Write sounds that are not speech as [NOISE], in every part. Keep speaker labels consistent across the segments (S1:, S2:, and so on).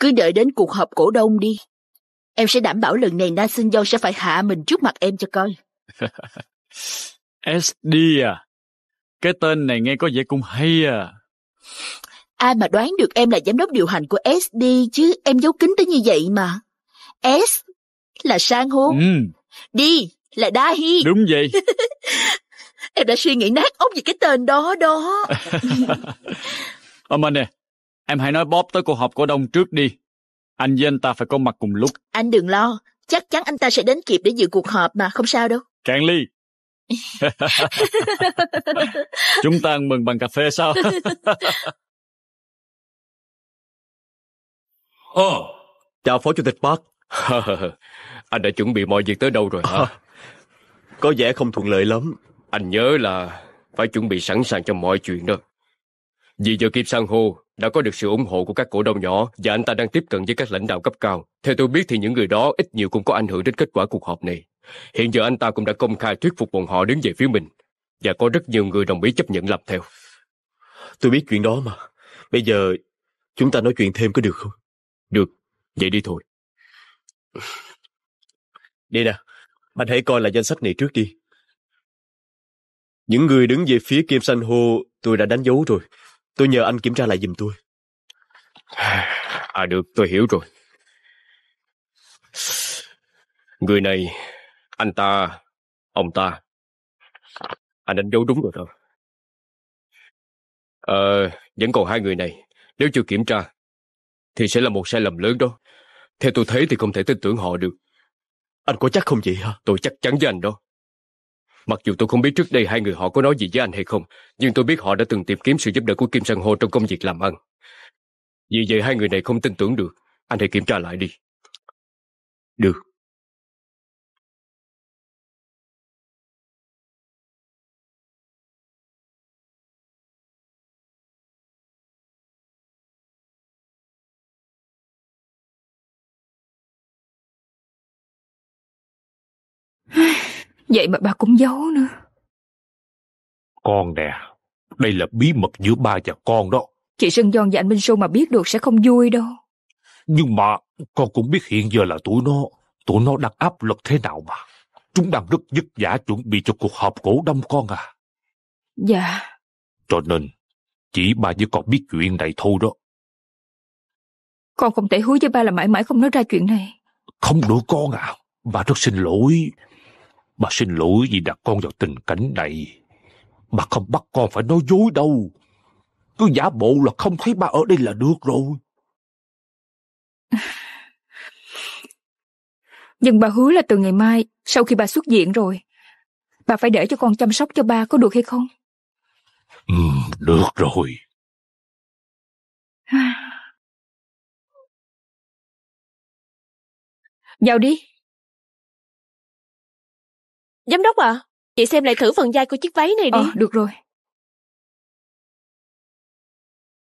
S1: Cứ đợi đến cuộc họp cổ đông đi. Em sẽ đảm bảo lần này Na Sinh do sẽ phải hạ mình trước mặt em cho coi.
S2: SD [LAUGHS] à? Cái tên này nghe có vẻ cũng hay à.
S1: Ai à, mà đoán được em là giám đốc điều hành của SD chứ em giấu kín tới như vậy mà. S là sang hô. Ừ. Đi là đa hi. Đúng vậy. [LAUGHS] em đã suy nghĩ nát óc về cái tên đó đó.
S2: [LAUGHS] Ông anh nè, Em hãy nói Bob tới cuộc họp cổ đông trước đi. Anh với anh ta phải có mặt cùng lúc.
S1: Anh đừng lo, chắc chắn anh ta sẽ đến kịp để dự cuộc họp mà, không sao đâu. Cạn ly. [LAUGHS]
S2: Chúng ta ăn mừng bằng cà phê sao? Ồ, oh, chào Phó Chủ tịch Park. [LAUGHS] anh đã chuẩn bị mọi việc
S3: tới đâu rồi hả? À, có vẻ không thuận lợi lắm. Anh nhớ là phải chuẩn bị
S4: sẵn sàng cho mọi chuyện đó. Vì giờ Kim Sang Ho đã có được sự ủng hộ của các cổ đông nhỏ và anh ta đang tiếp cận với các lãnh đạo cấp cao. Theo tôi biết thì những người đó ít nhiều cũng có ảnh hưởng đến kết quả cuộc họp này. Hiện giờ anh ta cũng đã công khai thuyết phục bọn họ đứng về phía mình và có rất nhiều người đồng ý chấp
S3: nhận làm theo. Tôi biết chuyện đó mà. Bây giờ chúng ta nói chuyện thêm có được không? Được, vậy đi thôi. Đi nè, anh hãy coi lại danh sách này trước đi. Những người đứng về phía Kim San Ho tôi đã đánh dấu rồi. Tôi nhờ anh kiểm tra lại giùm tôi. [SIGHS] À được, tôi hiểu rồi. Người này,
S5: anh ta, ông ta. Anh đánh dấu đúng rồi đó. Ờ, vẫn còn hai người này. Nếu chưa kiểm tra,
S4: thì sẽ là một sai lầm lớn đó. Theo tôi thấy thì không thể tin tưởng họ được. Anh có chắc không vậy hả? Tôi chắc chắn với anh đó. Mặc dù tôi không biết trước đây hai người họ có nói gì với anh hay không, nhưng tôi biết họ đã từng tìm kiếm sự giúp đỡ của Kim Sang Ho trong công việc làm ăn. Vì vậy hai người này
S5: không tin tưởng được, anh hãy kiểm tra lại đi. Được.
S6: Vậy mà bà cũng giấu nữa.
S7: Con nè, đây là bí mật giữa ba và con đó.
S6: Chị Sơn Giòn và anh Minh Xu mà biết được sẽ không vui đâu.
S7: Nhưng mà con cũng biết hiện giờ là tụi nó, tụi nó đang áp lực thế nào mà. Chúng đang rất dứt vả chuẩn bị cho cuộc họp cổ đông con à. Dạ. Cho nên, chỉ ba với con biết chuyện này thôi đó.
S6: Con không thể hứa với ba là mãi mãi không nói ra chuyện này.
S7: Không được con à, ba rất xin lỗi. Bà xin lỗi vì đặt con vào tình cảnh này. Bà không bắt con phải nói dối đâu. Cứ giả bộ là không thấy ba ở đây là được rồi. [SIGHS]
S6: Nhưng bà hứa là từ ngày mai, sau khi bà xuất viện rồi, bà phải để cho con chăm sóc cho ba có được hay không?
S5: Ừ, được rồi. [SIGHS] Vào đi. Giám đốc à, chị xem lại thử phần dai của chiếc váy này đi. Ờ, được rồi.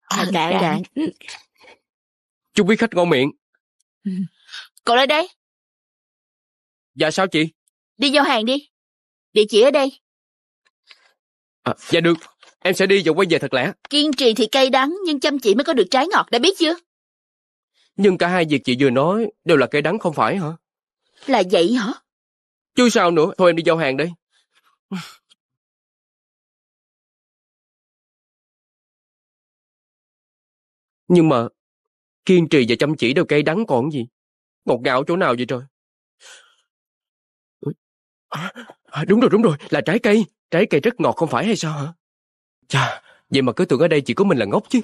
S5: À, cạn, Chú biết khách ngon miệng. Ừ. Cậu lại đây. Dạ sao chị?
S1: Đi giao hàng đi. Địa chỉ ở đây.
S5: À, dạ được,
S4: em sẽ đi và quay về thật lẽ.
S1: Kiên trì thì cay đắng, nhưng chăm chỉ mới có được trái ngọt, đã biết chưa?
S4: Nhưng cả hai việc chị vừa nói đều là cây đắng không phải hả?
S1: Là vậy hả?
S5: Chứ sao nữa, thôi em đi giao hàng đây. Nhưng mà kiên trì và chăm chỉ đều cây đắng còn gì. Ngọt ngào chỗ nào vậy trời?
S4: À, à, đúng rồi, đúng rồi, là trái cây. Trái cây rất ngọt không phải hay sao hả? Chà, vậy mà cứ tưởng ở đây chỉ có mình là ngốc chứ.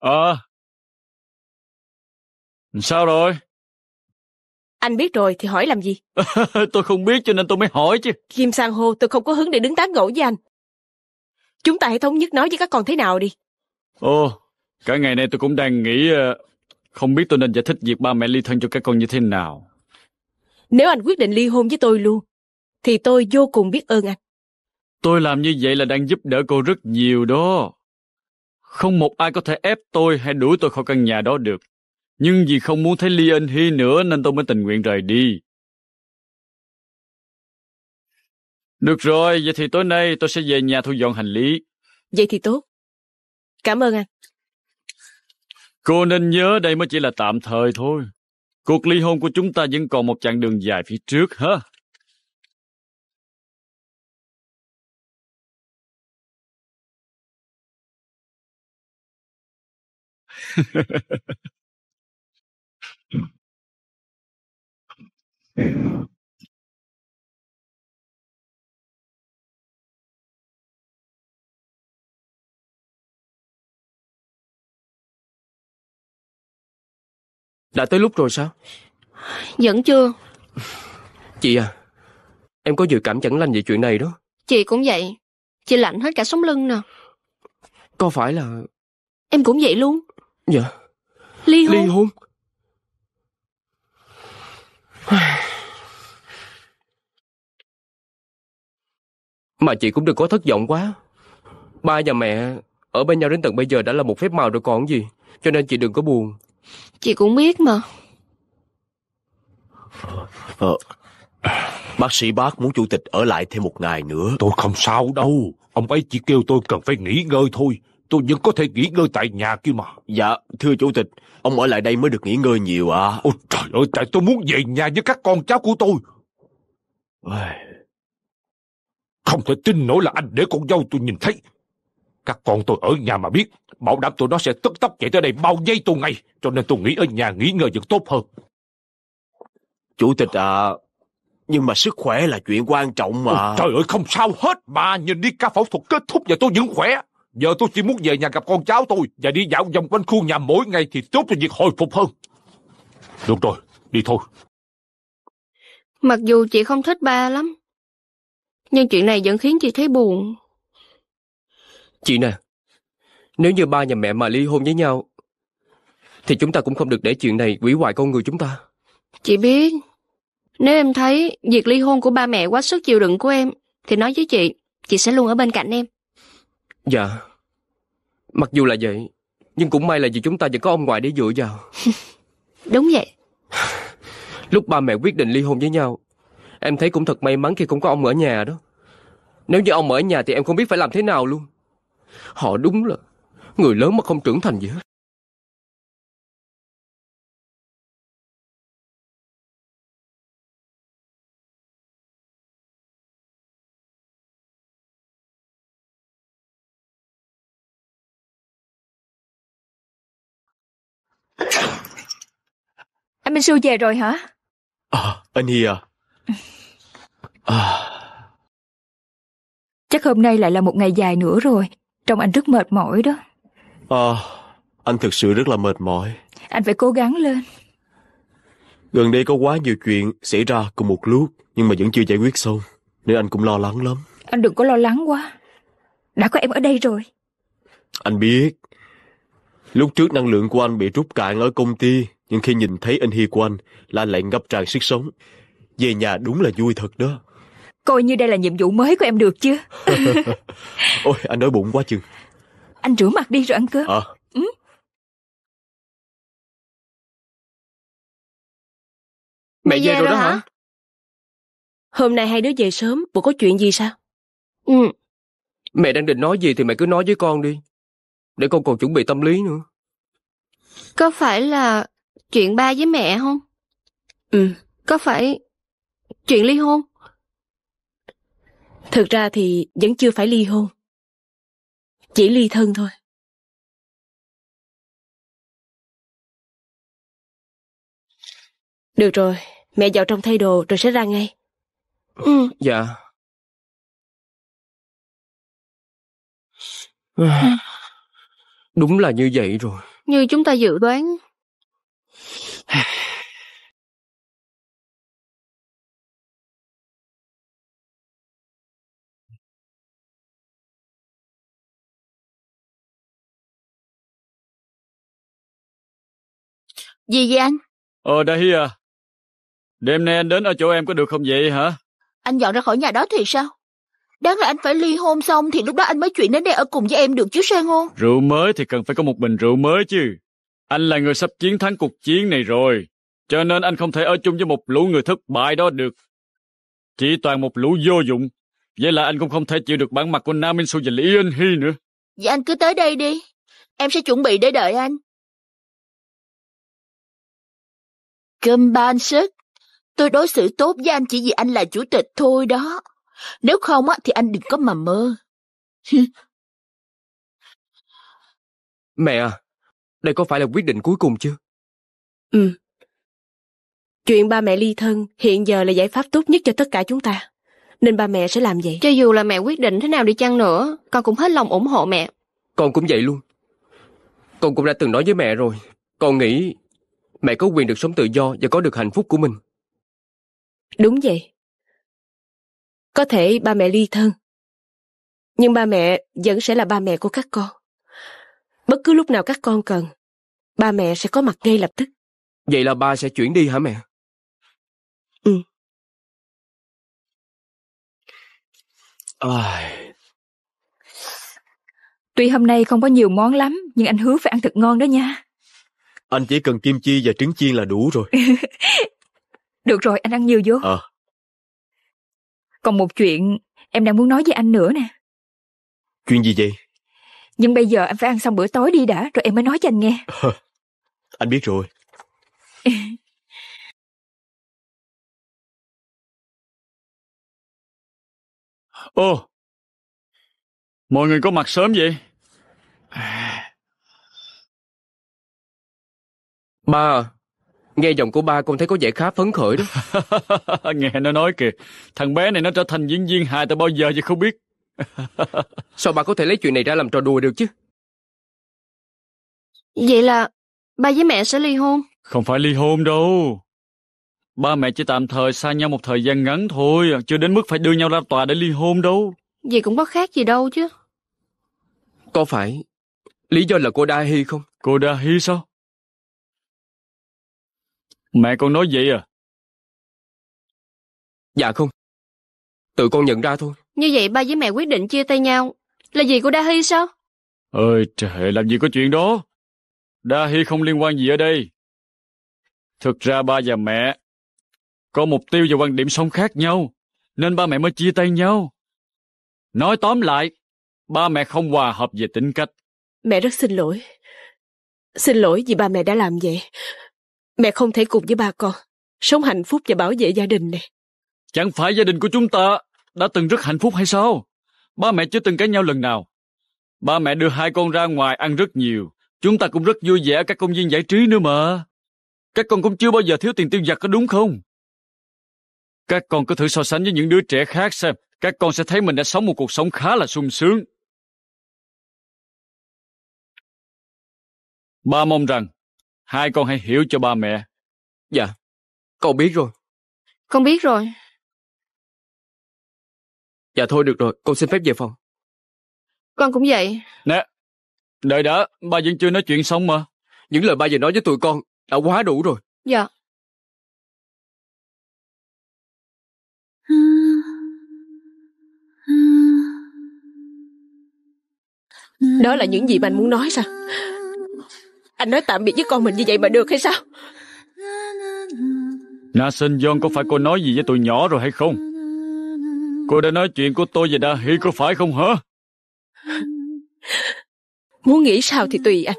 S5: Ờ. À,
S2: sao rồi?
S8: Anh biết rồi thì hỏi làm gì?
S2: [LAUGHS] tôi không biết cho nên tôi mới hỏi chứ.
S8: Kim Sang Hô, tôi không có hứng để đứng tán gẫu với anh. Chúng ta hãy thống nhất nói với các con thế nào đi.
S2: Ồ, cả ngày nay tôi cũng đang nghĩ ờ, không biết tôi nên giải thích việc ba mẹ ly thân cho các con như thế nào.
S8: Nếu anh quyết định ly hôn với tôi luôn, thì tôi vô cùng biết ơn anh.
S2: Tôi làm như vậy là đang giúp đỡ cô rất nhiều đó. Không một ai có thể ép tôi hay đuổi tôi khỏi căn nhà đó được. Nhưng vì không muốn thấy Lee Eun Hee nữa nên tôi mới tình nguyện rời đi. Được rồi, vậy thì tối nay tôi sẽ về nhà thu dọn hành lý.
S8: Vậy thì tốt. Cảm ơn anh.
S2: Cô nên nhớ đây mới chỉ là tạm thời thôi. Cuộc ly hôn của chúng ta vẫn còn một chặng đường dài phía trước, hả? [LAUGHS]
S5: Đã tới lúc rồi sao?
S8: Vẫn chưa.
S4: Chị à, em có dự cảm chẳng lành về chuyện này đó.
S8: Chị cũng vậy. Chị lạnh hết cả sống lưng nè.
S4: Có phải là...
S8: Em cũng vậy luôn. Dạ. Ly hôn? Ly hôn.
S4: Mà chị cũng đừng có thất vọng quá. Ba và mẹ ở bên nhau đến tận bây giờ đã là một phép màu rồi còn gì. Cho nên chị đừng có buồn.
S8: Chị cũng biết mà.
S3: Ờ, ờ.
S7: bác sĩ bác muốn chủ tịch ở lại thêm một ngày nữa. Tôi không sao đâu. Ông ấy chỉ kêu tôi cần phải nghỉ ngơi thôi tôi vẫn có thể nghỉ ngơi tại nhà kia mà. Dạ, thưa chủ tịch, ông ở lại đây mới được nghỉ ngơi nhiều À. Ôi trời ơi, tại tôi muốn về nhà với các con cháu của tôi. Không thể tin nổi là anh để con dâu tôi nhìn thấy. Các con tôi ở nhà mà biết, bảo đảm tụi nó sẽ tức tốc chạy tới đây bao giây tôi ngay, cho nên tôi nghĩ ở nhà nghỉ ngơi vẫn tốt hơn. Chủ tịch à, nhưng mà sức khỏe là chuyện quan trọng mà. Ôi, trời ơi, không sao hết mà, nhìn đi ca phẫu thuật kết thúc và tôi vẫn khỏe. Giờ tôi chỉ muốn về nhà gặp con cháu tôi và đi dạo vòng quanh khu nhà mỗi ngày thì tốt cho việc hồi phục hơn. Được rồi, đi thôi.
S6: Mặc
S8: dù chị không thích ba lắm, nhưng chuyện này vẫn khiến chị thấy buồn.
S4: Chị nè, nếu như ba nhà mẹ mà ly hôn với nhau, thì chúng ta cũng không được để chuyện này quỷ hoại con người chúng ta.
S8: Chị biết, nếu em thấy việc ly hôn của ba mẹ quá sức chịu đựng của em, thì nói với chị, chị sẽ luôn ở bên cạnh em.
S4: Dạ. Mặc dù là vậy, nhưng cũng may là vì chúng ta vẫn có ông ngoại để dựa vào. [LAUGHS] Đúng vậy. [LAUGHS] Lúc ba mẹ quyết định ly hôn với nhau, em thấy cũng thật may mắn khi không có ông ở nhà đó. Nếu như ông ở nhà thì em không biết phải làm thế nào
S5: luôn. Họ đúng là người lớn mà không trưởng thành gì hết.
S6: Anh Minh Sư về rồi hả?
S5: À, anh Hy à. à.
S6: Chắc hôm nay lại là một ngày dài nữa rồi. Trông anh rất mệt mỏi đó.
S3: À, anh thực sự rất là mệt mỏi.
S6: Anh phải cố gắng lên.
S3: Gần đây có quá nhiều chuyện xảy ra cùng một lúc nhưng mà vẫn chưa giải quyết xong. Nên anh cũng lo lắng lắm.
S6: Anh đừng có lo lắng quá. Đã có em ở đây rồi.
S3: Anh biết. Lúc trước năng lượng của anh bị rút cạn ở công ty nhưng khi nhìn thấy anh Hy của anh là anh lại ngập tràn sức sống. Về nhà đúng là vui thật đó.
S6: Coi như đây là nhiệm vụ mới của em được chưa? [LAUGHS]
S3: Ôi,
S5: anh đói bụng quá chừng.
S6: Anh rửa mặt đi rồi ăn cơm. À. Ừ. Mẹ,
S5: Mẹ về, về rồi, rồi đó hả?
S8: Hôm nay hai đứa về sớm, bộ có chuyện gì sao? Ừ.
S5: Mẹ đang định
S4: nói gì thì mẹ cứ nói với con đi. Để con còn chuẩn bị tâm lý nữa.
S8: Có phải là Chuyện ba với mẹ không? Ừ, có phải chuyện ly hôn? Thực ra thì vẫn chưa phải ly hôn.
S5: Chỉ ly thân thôi. Được rồi, mẹ vào trong thay đồ rồi sẽ ra ngay. Ừ. Dạ. Ừ. Đúng là như vậy rồi. Như chúng ta dự đoán. [SIGHS] Gì
S1: vậy anh?
S2: Ờ đây à. Đêm nay anh đến ở chỗ em có được không vậy hả?
S1: Anh dọn ra khỏi nhà đó thì sao? Đáng là anh phải ly hôn xong thì lúc đó anh mới chuyển đến đây ở cùng với em được chứ sao ngôn?
S2: Rượu mới thì cần phải có một bình rượu mới chứ. Anh là người sắp chiến thắng cuộc chiến này rồi, cho nên anh không thể ở chung với một lũ người thất bại đó được. Chỉ toàn một lũ vô dụng, vậy là anh cũng không thể chịu được bản mặt của Nam Minh Su và Lý Yên Hy nữa.
S1: Vậy anh cứ tới đây đi, em sẽ chuẩn bị để đợi anh. Cơm ban sức, tôi đối xử tốt với anh chỉ vì anh là chủ tịch thôi đó. Nếu không á, thì anh đừng có mà mơ.
S5: [LAUGHS] Mẹ à, đây có phải là quyết định cuối cùng chưa? Ừ.
S8: Chuyện ba mẹ ly thân hiện giờ là giải pháp tốt nhất cho tất cả chúng ta. Nên ba mẹ sẽ làm vậy. Cho dù là mẹ quyết định thế nào đi chăng nữa, con cũng hết lòng ủng hộ mẹ.
S4: Con cũng vậy luôn. Con cũng đã từng nói với mẹ rồi. Con nghĩ mẹ có quyền được sống tự do và có được hạnh phúc của mình.
S8: Đúng vậy. Có thể ba mẹ ly thân, nhưng ba mẹ vẫn sẽ là ba mẹ của các con. Bất cứ lúc nào các con cần, ba mẹ sẽ có mặt ngay lập tức.
S5: Vậy là ba sẽ chuyển đi hả mẹ? Ừ. À...
S6: Tuy hôm nay không có nhiều món lắm, nhưng anh hứa phải ăn thật ngon đó nha.
S3: Anh chỉ cần kim chi và trứng chiên là đủ rồi.
S6: [LAUGHS] Được rồi, anh ăn nhiều vô. Ờ. À. Còn một chuyện em đang muốn nói với anh nữa nè. Chuyện gì vậy? Nhưng bây giờ anh phải ăn xong bữa tối đi đã, rồi em mới nói cho anh nghe.
S3: [LAUGHS]
S5: anh biết rồi. Ô, mọi người có mặt sớm vậy?
S4: Ba à, nghe giọng của ba con thấy có vẻ khá phấn khởi đó. [LAUGHS] nghe nó
S2: nói kìa, thằng bé này nó trở thành diễn viên hài từ bao giờ vậy không biết. Sao bà có thể lấy chuyện này ra làm trò đùa được chứ?
S5: Vậy là ba với mẹ
S8: sẽ ly hôn?
S2: Không phải ly hôn đâu. Ba mẹ chỉ tạm thời xa nhau một thời gian ngắn thôi, chưa đến mức phải đưa nhau ra tòa để ly hôn đâu.
S8: Vậy cũng có khác gì đâu chứ.
S2: Có phải lý do là cô Đa Hi không? Cô Đa Hi sao?
S5: Mẹ con nói vậy à?
S2: Dạ không. Tự con nhận ra thôi.
S8: Như vậy ba với mẹ quyết định chia tay nhau. Là gì của Dahi sao?
S2: Ơi trời, làm gì có chuyện đó. Dahi không liên quan gì ở đây. Thực ra ba và mẹ có mục tiêu và quan điểm sống khác nhau, nên ba mẹ mới chia tay nhau. Nói tóm lại, ba mẹ không hòa hợp về tính cách.
S8: Mẹ rất xin lỗi. Xin lỗi vì ba mẹ đã làm vậy. Mẹ không thể cùng với ba con, sống hạnh phúc và bảo vệ gia đình này.
S2: Chẳng phải gia đình của chúng ta đã từng rất hạnh phúc hay sao? Ba mẹ chưa từng cãi nhau lần nào. Ba mẹ đưa hai con ra ngoài ăn rất nhiều. Chúng ta cũng rất vui vẻ ở các công viên giải trí nữa mà. Các con cũng chưa bao giờ thiếu tiền tiêu vặt có đúng không? Các con cứ thử so sánh với những đứa trẻ khác xem. Các con sẽ thấy mình đã sống một cuộc sống khá là sung sướng. Ba mong rằng
S5: hai con hãy hiểu cho ba mẹ. Dạ, con biết rồi. Con biết rồi. Dạ thôi được rồi, con xin phép về phòng. Con cũng vậy. Nè, đợi đã, ba vẫn chưa nói chuyện xong mà. Những lời ba vừa nói với tụi con đã quá đủ rồi. Dạ.
S8: Đó là những gì mà anh muốn nói sao? Anh nói tạm biệt với con mình như vậy mà được hay sao?
S2: Na Sinh dân có phải cô nói gì với tụi nhỏ rồi hay không? Cô đã nói chuyện của tôi và Hi có phải không hả?
S8: [LAUGHS] Muốn nghĩ sao thì tùy anh.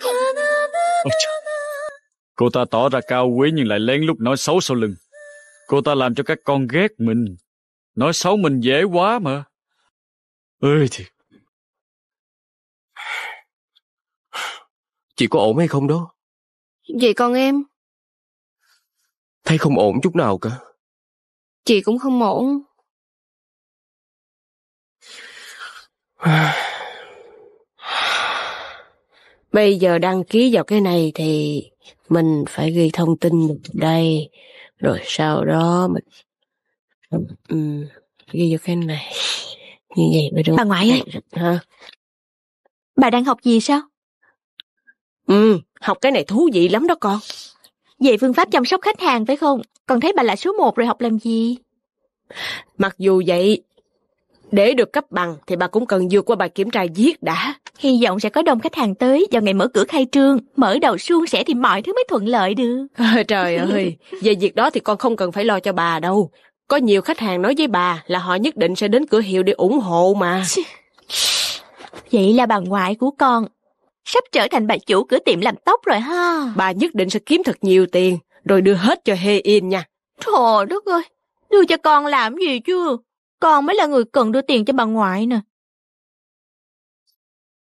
S1: Ôi
S2: cô ta tỏ ra cao quý nhưng lại lén lút nói xấu sau lưng. Cô ta làm cho các con ghét mình. Nói xấu mình dễ quá mà. Ơi thì
S5: Chị có ổn hay không đó? Vậy con em? Thấy không ổn chút nào cả. Chị cũng không
S8: ổn. Bây giờ đăng ký vào cái này thì mình phải ghi thông tin vào đây. Rồi sau đó mình... Ừ, ghi vào cái này. Như vậy mới đúng. Bà ngoại ơi. Hả? Bà đang học gì sao? Ừ, học cái này thú vị lắm đó con về phương pháp chăm sóc khách hàng phải không? Còn thấy bà là số một rồi học làm gì? Mặc dù vậy, để được cấp bằng thì bà cũng cần vượt qua bài kiểm tra viết đã. Hy vọng sẽ có đông khách hàng tới vào ngày mở cửa khai trương, mở đầu suôn sẻ thì mọi thứ mới thuận lợi được. [LAUGHS] trời ơi, về việc đó thì con không cần phải lo cho bà đâu. Có nhiều khách hàng nói với bà là họ nhất định sẽ đến cửa hiệu để ủng hộ mà. [LAUGHS] Vậy là bà ngoại của con sắp trở thành bà chủ cửa tiệm làm tóc rồi ha. Bà nhất định sẽ kiếm thật nhiều tiền, rồi đưa hết cho Hê In nha. Trời đất ơi, đưa cho con làm gì chưa? Con mới là người cần đưa tiền cho bà ngoại nè.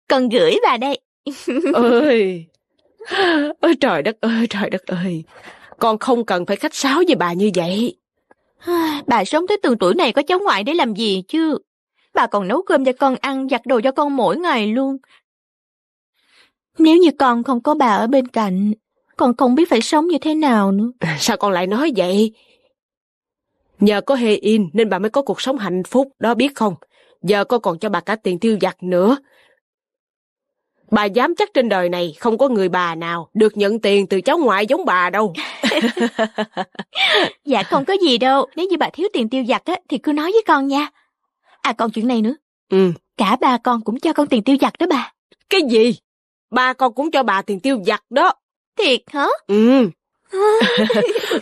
S8: Cần gửi
S1: bà đây. ơi,
S8: [LAUGHS] ôi trời đất ơi, trời đất ơi. Con không cần phải khách sáo với bà như vậy. Bà sống tới từng tuổi này có cháu ngoại để làm gì chứ? Bà còn nấu cơm cho con ăn, giặt đồ cho con mỗi ngày luôn. Nếu như con không có bà ở bên cạnh, con không biết phải sống như thế nào nữa. [LAUGHS] Sao con lại nói vậy? Nhờ có hê in nên bà mới có cuộc sống hạnh phúc, đó biết không? Giờ con còn cho bà cả tiền tiêu vặt nữa. Bà dám chắc trên đời này không có người bà nào được nhận tiền từ cháu ngoại giống bà đâu. [LAUGHS] [LAUGHS] dạ không có gì đâu, nếu như bà thiếu tiền tiêu vặt á, thì cứ nói với con nha. À còn chuyện này nữa. Ừ. Cả ba con cũng cho con tiền tiêu vặt đó bà. Cái gì? ba con cũng cho bà tiền tiêu giặt đó. Thiệt hả? Ừ. [LAUGHS]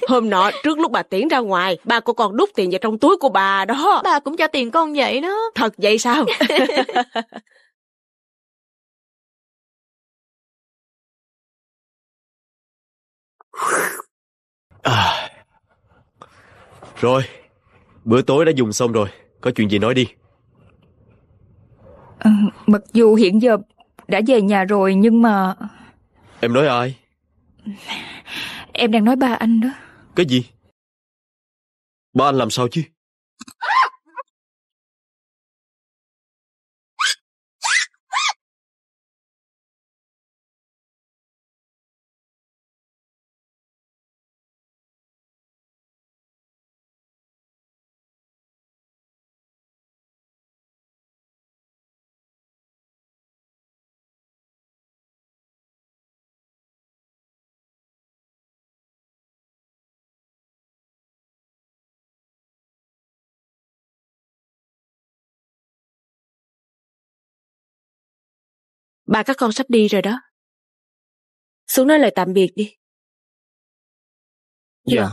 S8: Hôm nọ, trước lúc bà tiễn ra ngoài, ba của con đút tiền vào trong túi của bà đó. Bà cũng cho tiền con vậy đó. Thật vậy sao?
S5: [LAUGHS] à, rồi, bữa
S3: tối đã dùng xong rồi, có chuyện gì nói đi.
S6: À, mặc dù hiện giờ đã về nhà rồi nhưng mà... Em nói ai? Em đang nói ba anh đó.
S5: Cái gì? Ba anh làm sao chứ? Ba các con sắp đi rồi đó. Xuống nói lời tạm biệt đi. Dạ. dạ. Yeah.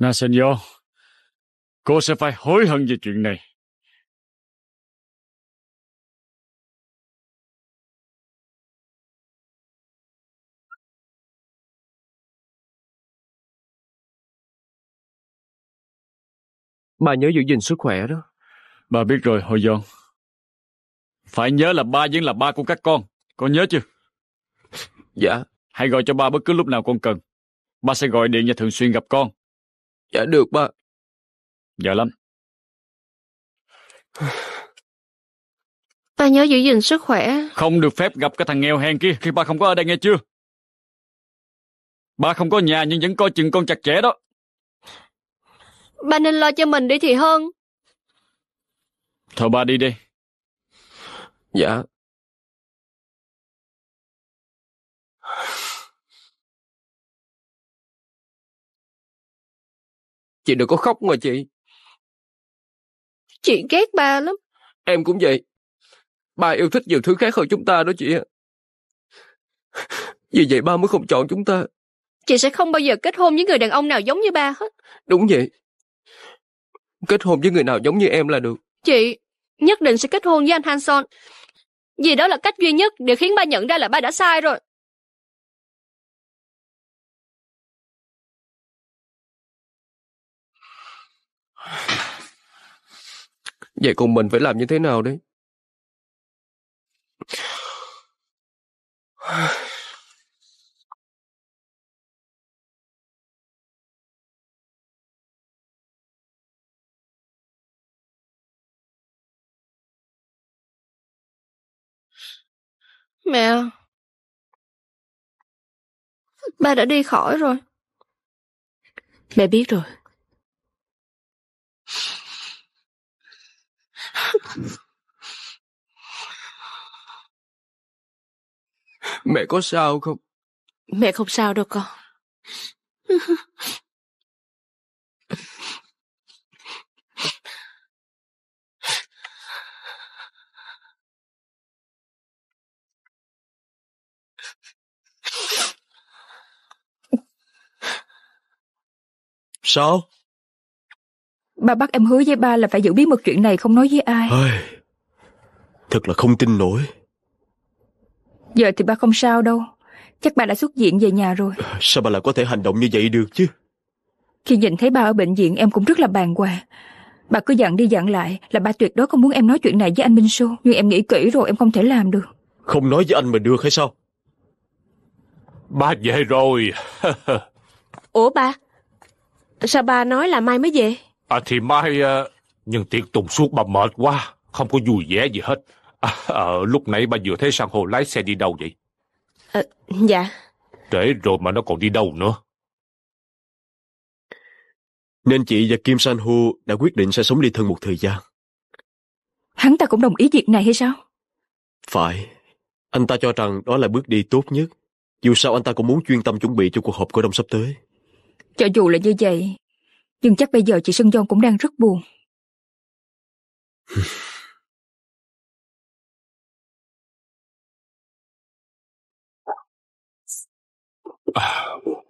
S5: Na Senor, cô sẽ phải hối hận về chuyện này. Bà nhớ giữ gìn sức khỏe đó.
S2: Ba biết rồi, hồi giòn. Phải nhớ là ba vẫn là ba của các con. Con nhớ chưa? Dạ. Hãy gọi cho ba bất cứ lúc nào con cần. Ba sẽ gọi điện và thường xuyên gặp con. Dạ được ba. Dạ lắm.
S8: Ba nhớ giữ gìn sức khỏe.
S2: Không được phép gặp cái thằng nghèo hèn kia khi ba không có ở đây nghe chưa? Ba không có nhà nhưng vẫn coi chừng con chặt chẽ đó.
S5: Ba nên lo cho mình đi thì hơn. Thôi ba đi đi. Dạ. Chị đừng có khóc mà chị. Chị ghét ba lắm. Em cũng vậy. Ba yêu thích nhiều thứ khác hơn chúng ta đó chị ạ.
S4: Vì vậy ba mới không chọn chúng ta.
S8: Chị sẽ không bao giờ kết hôn với người đàn ông nào giống như ba hết.
S4: Đúng vậy. Kết hôn với người nào giống như em là được.
S8: Chị, nhất định sẽ kết hôn với anh Hanson. Vì đó là cách duy nhất để khiến ba nhận ra
S5: là ba đã sai rồi. Vậy cùng mình phải làm như thế nào đấy? Mẹ à. Ba đã đi khỏi rồi Mẹ biết rồi
S4: Mẹ có sao không?
S8: Mẹ không sao đâu con [LAUGHS]
S5: Sao?
S6: Ba bắt em hứa với ba là phải giữ bí mật chuyện này không nói với ai.
S3: Ôi, thật là không tin nổi.
S6: Giờ thì ba không sao đâu. Chắc ba đã xuất viện về nhà rồi.
S3: Sao ba lại có thể hành động như vậy được chứ?
S6: Khi nhìn thấy ba ở bệnh viện em cũng rất là bàng hoàng. Bà cứ dặn đi dặn lại là ba tuyệt đối không muốn em nói chuyện này với anh Minh Xu. Nhưng em nghĩ kỹ rồi em không thể làm được.
S3: Không nói với anh mà được hay sao?
S7: Ba về rồi. [LAUGHS]
S6: Ủa ba,
S8: Sao ba nói là mai mới về?
S7: À, thì mai... Ờ, nhưng tiệc tùng suốt bà mệt quá, không có vui vẻ gì hết. À, à, lúc nãy bà vừa thấy sang hồ lái xe đi đâu vậy?
S8: À, dạ.
S7: Trễ rồi mà nó còn đi đâu nữa. Nên chị và Kim San Hu đã quyết định sẽ sống ly thân một thời gian.
S6: Hắn ta cũng đồng ý việc này hay sao?
S3: Phải. Anh ta cho rằng đó là bước đi tốt nhất. Dù sao anh ta cũng muốn chuyên tâm chuẩn bị cho cuộc họp cổ đông sắp tới.
S6: Cho dù là như vậy, nhưng chắc bây giờ chị Sơn Giông cũng đang rất buồn.
S5: [SIGHS]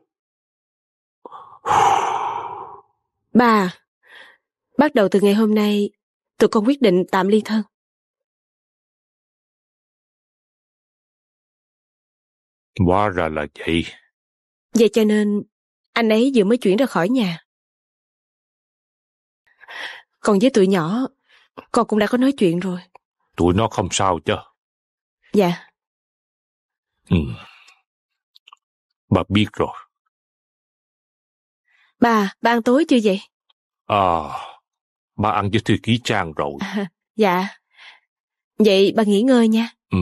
S5: Bà, bắt đầu từ ngày hôm nay, tụi con quyết định tạm ly thân. Quá ra là vậy. Vậy cho nên anh ấy vừa mới chuyển ra khỏi nhà. Còn với tụi nhỏ, con cũng đã có nói chuyện rồi.
S7: Tụi nó không sao chứ? Dạ. Ừ. Bà biết rồi.
S8: Bà, bà ăn tối chưa vậy?
S7: À, bà ăn với thư ký Trang rồi. À,
S8: [LAUGHS] dạ. Vậy bà nghỉ ngơi nha.
S7: Ừ.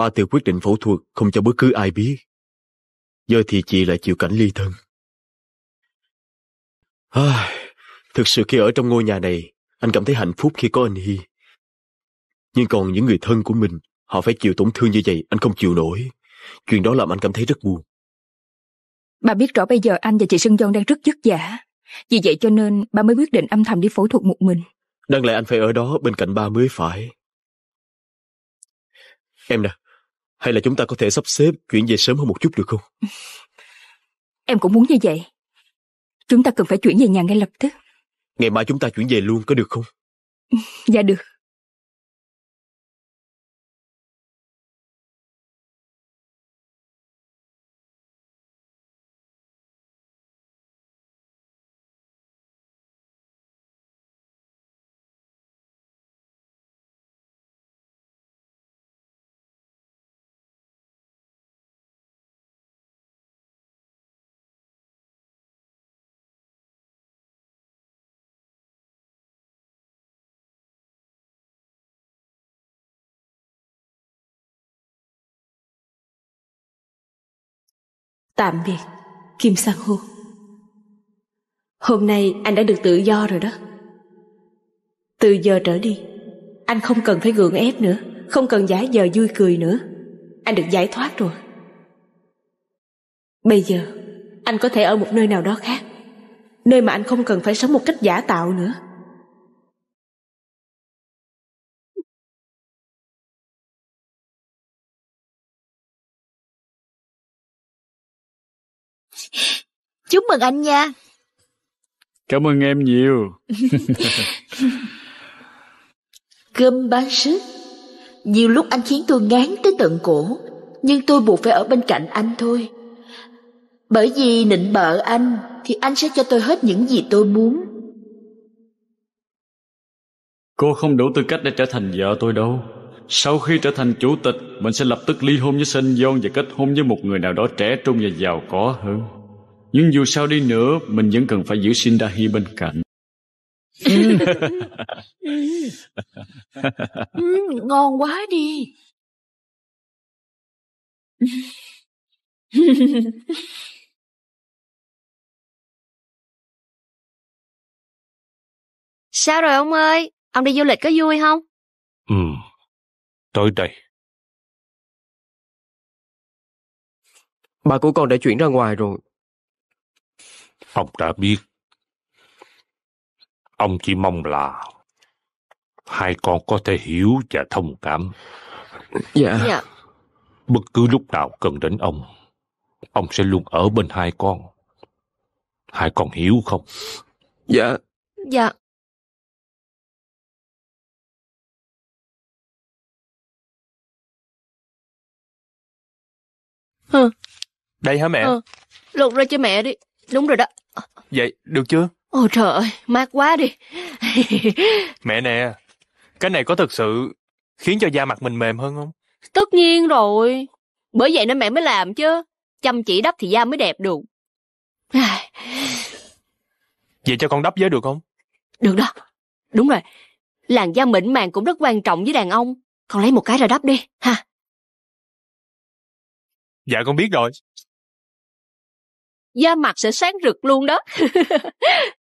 S5: ba từ quyết định phẫu thuật không cho bất cứ ai biết. Giờ thì chị lại
S3: chịu cảnh ly thân. À, thực sự khi ở trong ngôi nhà này, anh cảm thấy hạnh phúc khi có anh Hy. Nhưng còn những người thân của mình, họ phải chịu tổn thương như vậy, anh không chịu nổi. Chuyện đó làm anh cảm thấy rất buồn.
S6: Bà biết rõ bây giờ anh và chị Sơn Dân đang rất dứt giả. Vì vậy cho nên ba mới quyết định âm thầm đi phẫu thuật một mình.
S3: Đáng lẽ anh phải ở đó bên cạnh ba mới phải. Em nè, hay là chúng ta có thể sắp xếp chuyển về sớm hơn một chút được không? [LAUGHS]
S6: Em cũng muốn như vậy. Chúng ta cần phải chuyển về nhà ngay lập tức.
S5: Ngày mai chúng ta chuyển về luôn có được không? [LAUGHS] Dạ được. Tạm biệt,
S8: Kim Sang Ho. Hôm nay anh đã được tự do rồi đó. Từ giờ trở đi, anh không cần phải gượng ép nữa, không cần giả giờ vui cười nữa. Anh được giải thoát rồi. Bây giờ, anh có thể ở một nơi nào đó khác, nơi mà anh không cần phải sống một cách giả tạo nữa.
S1: Chúc mừng anh nha.
S2: Cảm ơn em nhiều.
S1: [LAUGHS] Cơm bán sức. Nhiều lúc anh khiến tôi ngán tới tận cổ, nhưng tôi buộc phải ở bên cạnh anh thôi. Bởi vì nịnh bợ anh thì anh sẽ cho tôi hết những gì tôi muốn.
S2: Cô không đủ tư cách để trở thành vợ tôi đâu. Sau khi trở thành chủ tịch, mình sẽ lập tức ly hôn với Sinh John và kết hôn với một người nào đó trẻ trung và giàu có hơn. Nhưng dù sao đi nữa Mình vẫn cần phải giữ Sindahi bên cạnh
S5: ừ,
S1: Ngon quá đi
S5: Sao rồi ông ơi? Ông đi du lịch có vui không? Ừ, tới đây. Bà của con đã chuyển ra ngoài rồi.
S7: Ông đã biết. Ông chỉ mong là hai con có thể hiểu và thông cảm. Dạ. dạ. Bất cứ lúc nào cần đến ông, ông sẽ luôn ở bên hai con. Hai con hiểu không? Dạ.
S8: Dạ.
S1: Hừ. Đây hả mẹ? Ừ. Lột ra cho mẹ đi. Đúng rồi đó.
S7: Vậy, được chưa?
S1: Ôi trời ơi, mát quá đi.
S7: [LAUGHS] Mẹ nè, cái này có thực sự khiến cho da mặt mình mềm hơn không?
S8: Tất nhiên rồi. Bởi vậy nên mẹ mới làm chứ. Chăm chỉ đắp thì da mới đẹp được.
S3: vậy cho con đắp với được không?
S8: Được đó. Đúng rồi. Làn da mịn màng cũng rất quan trọng với đàn ông. Con lấy một cái ra đắp đi,
S5: ha. Dạ con biết rồi da mặt sẽ sáng rực luôn đó. [LAUGHS]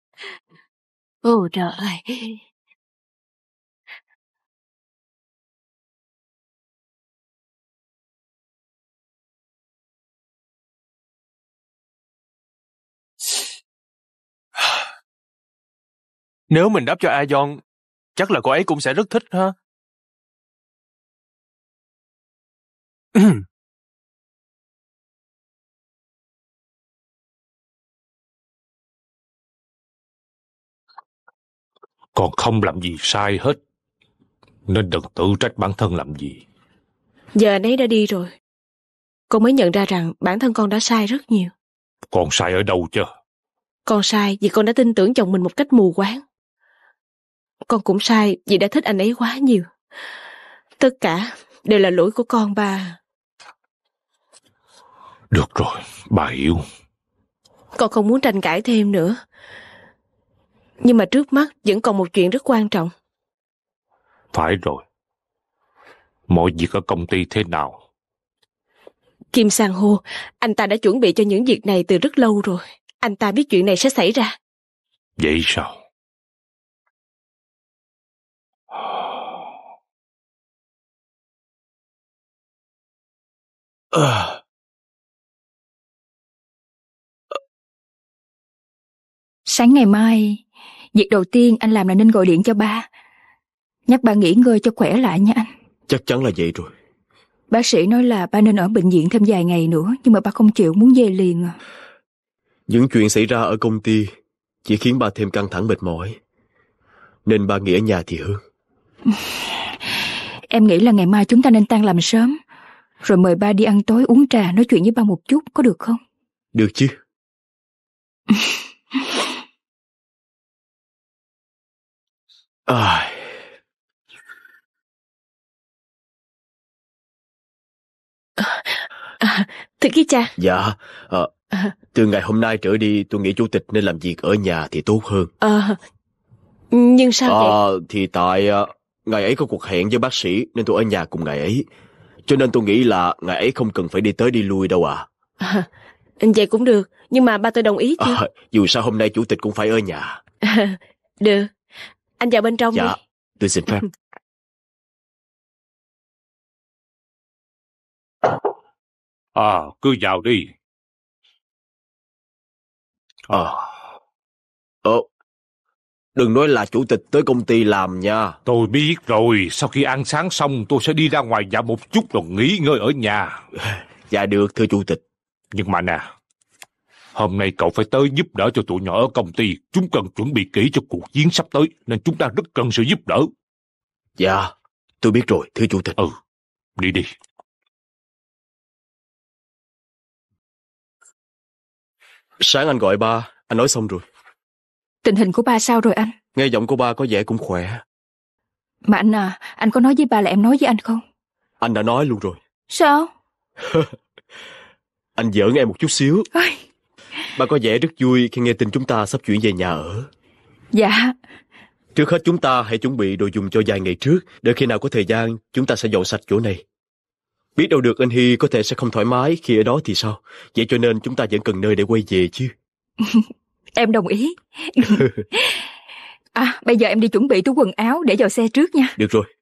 S5: Ồ trời [SIGHS] Nếu mình đáp cho Aion, chắc là cô ấy cũng sẽ rất thích ha. [CLEARS THROAT] [CLEARS THROAT]
S7: Con không làm gì sai hết. Nên đừng tự trách bản thân làm gì.
S8: Giờ anh ấy đã đi rồi. Con mới nhận ra rằng bản thân con đã sai rất nhiều.
S7: Con sai ở đâu chứ?
S8: Con sai vì con đã tin tưởng chồng mình một cách mù quáng. Con cũng sai vì đã thích anh ấy quá nhiều. Tất cả đều là lỗi của con ba.
S7: Được rồi, bà hiểu.
S8: Con không muốn tranh cãi thêm nữa. Nhưng mà trước mắt vẫn còn một chuyện rất quan trọng.
S7: Phải rồi. Mọi việc ở công ty thế nào?
S8: Kim Sang Ho anh ta đã chuẩn bị cho những việc này từ rất lâu rồi. Anh ta biết chuyện này sẽ xảy ra.
S7: Vậy sao?
S5: À.
S6: Sáng ngày mai, Việc đầu tiên anh làm là nên gọi điện cho ba. Nhắc ba nghỉ ngơi cho khỏe lại nha anh.
S3: Chắc chắn là vậy rồi.
S6: Bác sĩ nói là ba nên ở bệnh viện thêm vài ngày nữa, nhưng mà ba không chịu muốn về liền à.
S3: Những chuyện xảy ra ở công ty chỉ khiến ba thêm căng thẳng mệt mỏi. Nên ba nghỉ ở nhà thì hơn.
S6: em nghĩ là ngày mai chúng ta nên tan làm sớm. Rồi mời ba đi ăn tối uống trà nói chuyện với ba một chút có được không?
S5: Được chứ. [LAUGHS] Ôi.
S8: À, thưa kia cha
S5: Dạ, ờ, à, từ
S3: ngày hôm nay trở đi tôi nghĩ chủ tịch nên làm việc ở nhà thì tốt hơn.
S8: à, nhưng sao ờ, vậy? À,
S3: thì tại ngày ấy có cuộc hẹn với bác sĩ nên tôi ở nhà cùng ngày ấy. Cho nên tôi nghĩ là ngày ấy không cần phải đi tới đi lui đâu ạ.
S8: À, vậy cũng được, nhưng mà ba tôi đồng ý chứ? À,
S3: dù sao hôm nay chủ tịch cũng phải ở nhà.
S8: [LAUGHS] Được. Anh vào bên trong dạ. đi.
S5: Tôi xin phép. [LAUGHS] À, cứ vào đi.
S7: À. Ờ, đừng nói là chủ tịch tới công ty làm nha. Tôi biết rồi, sau khi ăn sáng xong tôi sẽ đi ra ngoài dạo một chút rồi nghỉ ngơi ở nhà. [LAUGHS] Dạ được, thưa chủ tịch. Nhưng mà nè, Hôm nay cậu phải tới giúp đỡ cho tụi nhỏ ở công ty. Chúng cần chuẩn bị kỹ cho cuộc chiến sắp tới, nên chúng ta rất cần sự giúp đỡ. Dạ, tôi biết rồi, thưa chủ tịch. Ừ, đi đi.
S5: Sáng anh gọi ba, anh nói xong rồi.
S6: Tình hình của ba sao rồi anh?
S5: Nghe giọng của ba có
S3: vẻ cũng khỏe.
S6: Mà anh à, anh có nói với ba là em nói với anh không?
S3: Anh đã nói luôn rồi.
S6: Sao? [LAUGHS]
S3: anh giỡn em một chút xíu. Ôi, Bà có vẻ rất vui khi nghe tin chúng ta sắp chuyển về nhà ở. Dạ. Trước hết chúng ta hãy chuẩn bị đồ dùng cho vài ngày trước, để khi nào có thời gian chúng ta sẽ dọn sạch chỗ này. Biết đâu được anh Hy có thể sẽ không thoải mái khi ở đó thì sao? Vậy cho nên chúng ta vẫn cần nơi để quay về chứ.
S6: [LAUGHS] em đồng ý. [LAUGHS] à, bây giờ em đi chuẩn bị túi quần áo để vào xe trước nha.
S5: Được rồi. [LAUGHS]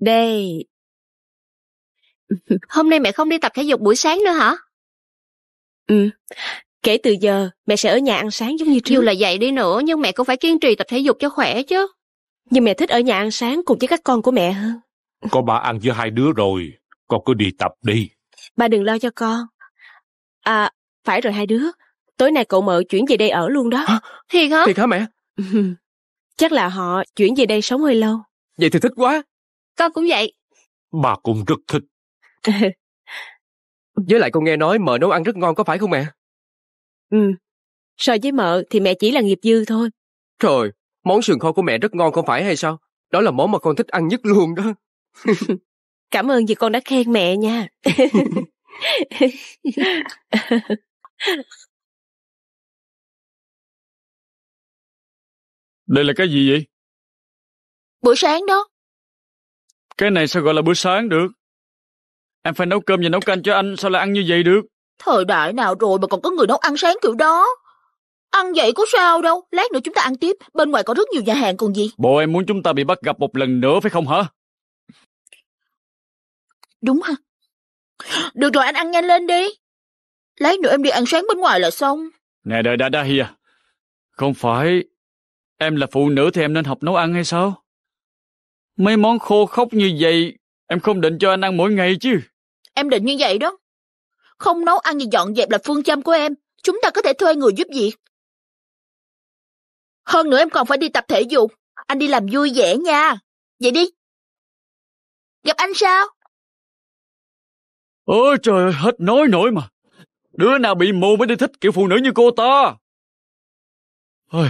S5: Đây,
S8: [LAUGHS] Hôm nay mẹ không đi tập thể dục buổi sáng nữa hả? Ừ, kể từ giờ mẹ sẽ ở nhà ăn sáng giống như trước. Dù là vậy đi nữa nhưng mẹ cũng phải kiên trì tập thể dục cho khỏe chứ. Nhưng mẹ thích ở nhà ăn sáng cùng với các con của mẹ hơn.
S7: Có ba ăn với hai đứa rồi, con cứ đi tập đi.
S8: Ba đừng lo cho con. À, phải rồi hai đứa. Tối nay cậu mợ chuyển về đây ở luôn đó. Hả? Thiệt hả? Thiệt hả mẹ? [LAUGHS] Chắc là họ chuyển về đây sống hơi lâu.
S7: Vậy thì thích quá. Con cũng vậy. Bà cũng rất
S4: thích. [LAUGHS] Với lại con nghe nói mợ nấu ăn rất ngon có phải không mẹ?
S8: Ừ, so với mợ thì mẹ chỉ là nghiệp dư thôi.
S4: Trời, món sườn kho của mẹ rất ngon không phải hay sao? Đó là món mà con thích ăn nhất luôn đó.
S8: [LAUGHS] Cảm ơn vì con đã khen mẹ nha. [LAUGHS]
S5: Đây là cái gì vậy? Bữa sáng đó.
S2: Cái này sao gọi là bữa sáng được? Em phải nấu cơm và nấu canh cho anh, sao lại ăn như vậy được?
S1: Thời đại nào rồi mà còn có người nấu ăn sáng kiểu đó? Ăn vậy có sao đâu, lát nữa chúng ta ăn tiếp, bên ngoài có rất nhiều nhà hàng còn gì.
S2: Bộ em muốn chúng ta bị bắt gặp một lần nữa phải không hả?
S1: Đúng ha. Được rồi anh ăn nhanh lên đi. Lát nữa em đi ăn sáng bên ngoài là xong.
S2: Nè đợi đã đã hìa. Không phải, em là phụ nữ thì em nên học nấu ăn hay sao? Mấy món khô khốc như vậy, em không định cho anh ăn mỗi
S1: ngày chứ. Em định như vậy đó. Không nấu ăn gì dọn dẹp là phương châm của em. Chúng ta có thể thuê người giúp việc. Hơn nữa em còn phải đi tập thể dục.
S5: Anh đi làm vui vẻ nha. Vậy đi. Gặp anh sao? Ôi trời ơi, hết nói nổi mà. Đứa nào bị mù mới đi thích kiểu
S2: phụ nữ như cô ta. Ôi,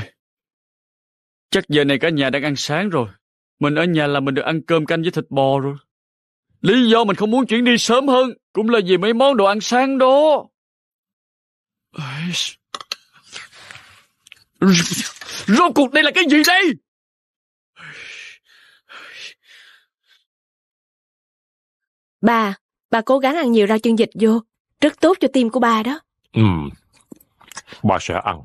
S2: chắc giờ này cả nhà đang ăn sáng rồi. Mình ở nhà là mình được ăn cơm canh với thịt bò rồi. Lý do mình không muốn chuyển đi sớm hơn cũng là vì mấy món đồ ăn sáng đó. Rốt cuộc đây là cái gì đây?
S8: Bà, bà cố gắng ăn nhiều rau chân dịch vô. Rất tốt cho tim của bà đó.
S7: Ừ, bà sẽ ăn.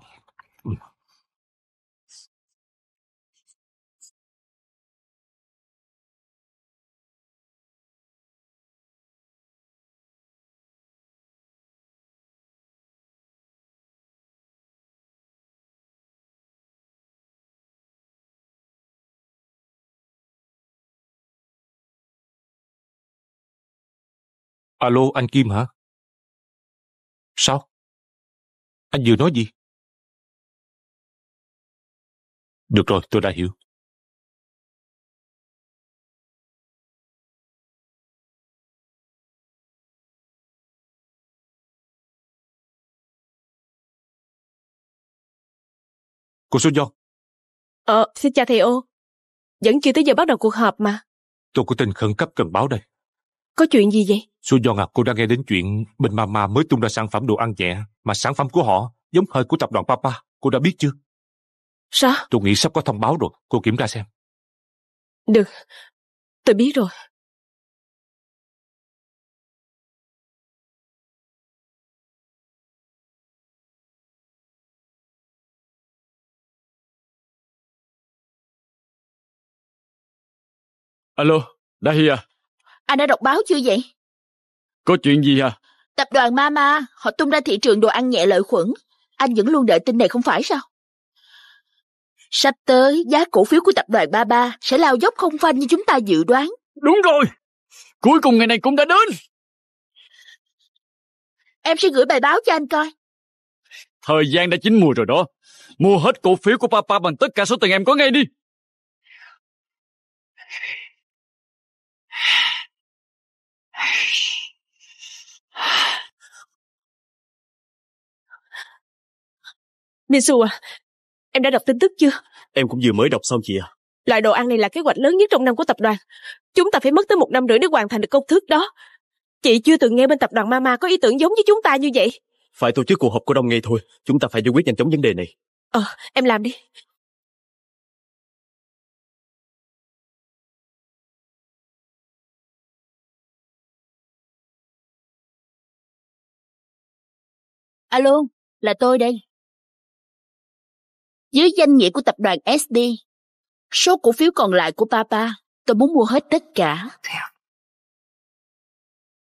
S5: Alo, anh Kim hả? Sao? Anh vừa nói gì? Được rồi, tôi đã hiểu. Cô Xuân Do. Ờ, xin chào thầy ô.
S8: Vẫn chưa tới giờ bắt đầu cuộc họp mà.
S7: Tôi có tình khẩn cấp cần báo đây.
S8: Có chuyện gì vậy?
S7: Soyeon à, cô đã nghe đến chuyện bình Mama mới tung ra sản phẩm đồ ăn nhẹ mà sản phẩm của họ giống hơi của tập đoàn Papa. Cô đã biết chưa? Sao? Tôi nghĩ sắp có thông báo rồi. Cô kiểm
S5: tra xem. Được. Tôi biết rồi. Alo, Dahi à?
S1: Anh đã đọc báo chưa vậy?
S2: Có chuyện gì à?
S1: Tập đoàn Mama, họ tung ra thị trường đồ ăn nhẹ lợi khuẩn. Anh vẫn luôn đợi tin này không phải sao? Sắp tới, giá cổ phiếu của tập đoàn Mama sẽ lao dốc không phanh như chúng ta dự đoán. Đúng
S2: rồi! Cuối cùng ngày này cũng
S1: đã đến! Em sẽ gửi bài báo cho anh coi.
S2: Thời gian đã chín mùa rồi đó. Mua hết cổ phiếu của Papa bằng tất cả số tiền em có ngay đi.
S8: Misu à, em đã đọc tin tức chưa?
S3: Em cũng vừa mới đọc xong chị à.
S8: Loại đồ ăn này là kế hoạch lớn nhất trong năm của tập đoàn. Chúng ta phải mất tới một năm rưỡi để hoàn thành được công thức đó. Chị chưa từng nghe bên tập đoàn Mama có ý tưởng giống với chúng ta như vậy.
S3: Phải tổ chức cuộc họp của đông ngay thôi.
S5: Chúng ta phải giải quyết nhanh chóng vấn đề này.
S8: Ờ, em làm đi.
S5: Alo, là tôi đây. Dưới danh nghĩa của tập đoàn SD, số cổ phiếu còn lại của Papa, tôi muốn mua hết tất cả.